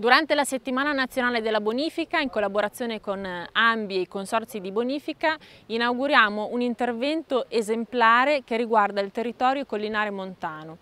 Durante la settimana nazionale della bonifica, in collaborazione con eh, AMBI i consorzi di bonifica, inauguriamo un intervento esemplare che riguarda il territorio collinare montano.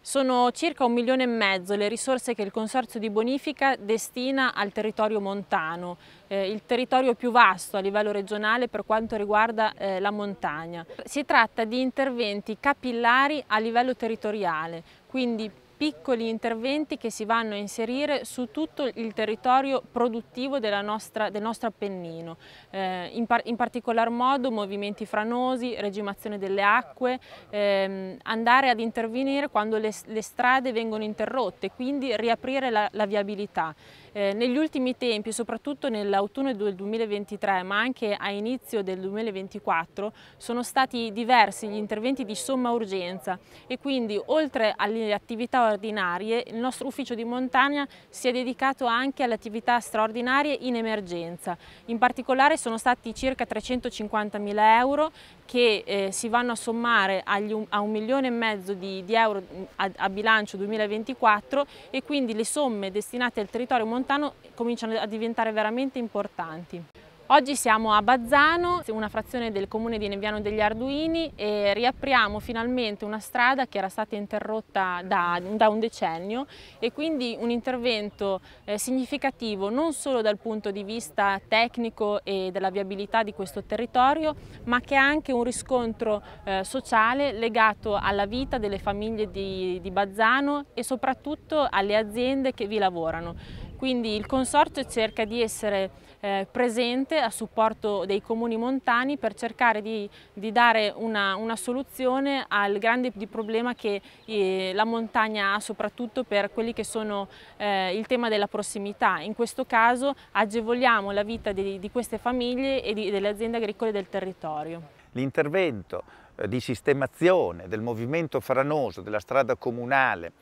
Sono circa un milione e mezzo le risorse che il Consorzio di Bonifica destina al territorio montano, eh, il territorio più vasto a livello regionale per quanto riguarda eh, la montagna. Si tratta di interventi capillari a livello territoriale, quindi piccoli interventi che si vanno a inserire su tutto il territorio produttivo nostra, del nostro Appennino, eh, in, par in, particolar modo movimenti franosi, regimazione delle acque, ehm, andare ad intervenire quando le, le, strade vengono interrotte, quindi riaprire la, la viabilità. Eh, negli ultimi tempi, soprattutto nell'autunno del 2023, ma anche a inizio del 2024, sono stati diversi gli interventi di somma urgenza e quindi oltre alle attività ordinarie, il nostro ufficio di montagna si è dedicato anche alle attività straordinarie in emergenza. In particolare sono stati circa 350.000 euro che eh, si vanno a sommare agli, a un milione e mezzo di, di euro mm, a, a, bilancio 2024 e quindi le somme destinate al territorio montano cominciano a diventare veramente importanti. Oggi siamo a Bazzano, una frazione del comune di Neviano degli Arduini e riapriamo finalmente una strada che era stata interrotta da, da un decennio e quindi un intervento eh, significativo non solo dal punto di vista tecnico e della viabilità di questo territorio ma che ha anche un riscontro eh, sociale legato alla vita delle famiglie di, di Bazzano e soprattutto alle aziende che vi lavorano. Quindi il Consorzio cerca di essere eh, presente a supporto dei comuni montani per cercare di, di dare una, una, soluzione al grande problema che eh, la montagna ha soprattutto per quelli che sono eh, il tema della prossimità. In questo caso agevoliamo la vita di, di queste famiglie e di, delle aziende agricole del territorio. L'intervento eh, di sistemazione del movimento franoso della strada comunale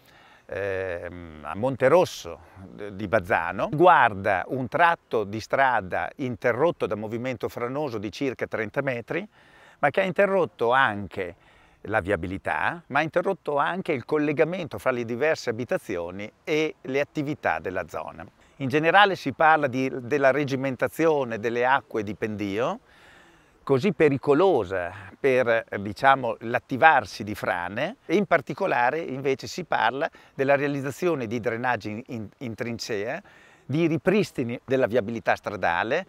eh, a Monterosso di Bazzano, guarda un tratto di strada interrotto da movimento franoso di circa 30 metri, ma che ha interrotto anche la viabilità, ma ha interrotto anche il collegamento fra le diverse abitazioni e le attività della zona. In generale si parla di, della regimentazione delle acque di pendio, così pericolosa per diciamo, l'attivarsi di frane e in particolare invece si parla della realizzazione di drenaggi in, in trincea, di ripristini della viabilità stradale,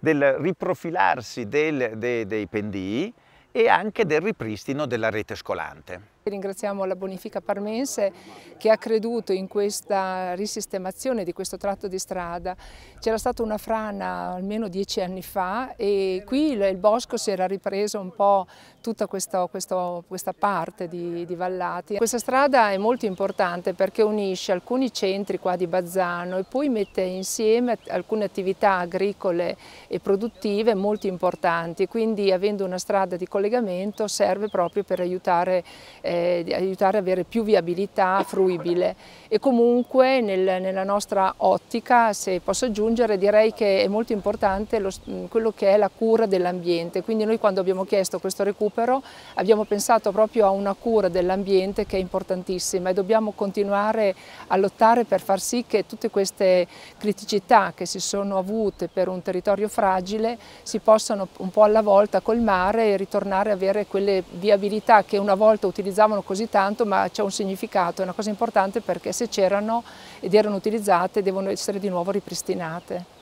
del riprofilarsi del, de, dei pendii e anche del ripristino della rete scolante. Ringraziamo la Bonifica Parmense che ha creduto in questa risistemazione di questo tratto di strada. C'era stata una frana almeno dieci anni fa e qui il bosco si era ripreso un po' tutta questa, questa, questa parte di, di, Vallati. Questa strada è molto importante perché unisce alcuni centri qua di Bazzano e poi mette insieme alcune attività agricole e produttive molto importanti, quindi avendo una strada di collegamento serve proprio per aiutare eh, eh, di aiutare ad avere più viabilità fruibile e comunque nel, nella nostra ottica, se posso aggiungere, direi che è molto importante lo, quello che è la cura dell'ambiente, quindi noi quando abbiamo chiesto questo recupero abbiamo pensato proprio a una cura dell'ambiente che è importantissima e dobbiamo continuare a lottare per far sì che tutte queste criticità che si sono avute per un territorio fragile si possano un po' alla volta colmare e ritornare a avere quelle viabilità che una volta utilizzavano usavano così tanto ma c'è un significato, è una cosa importante perché se c'erano ed erano utilizzate devono essere di nuovo ripristinate.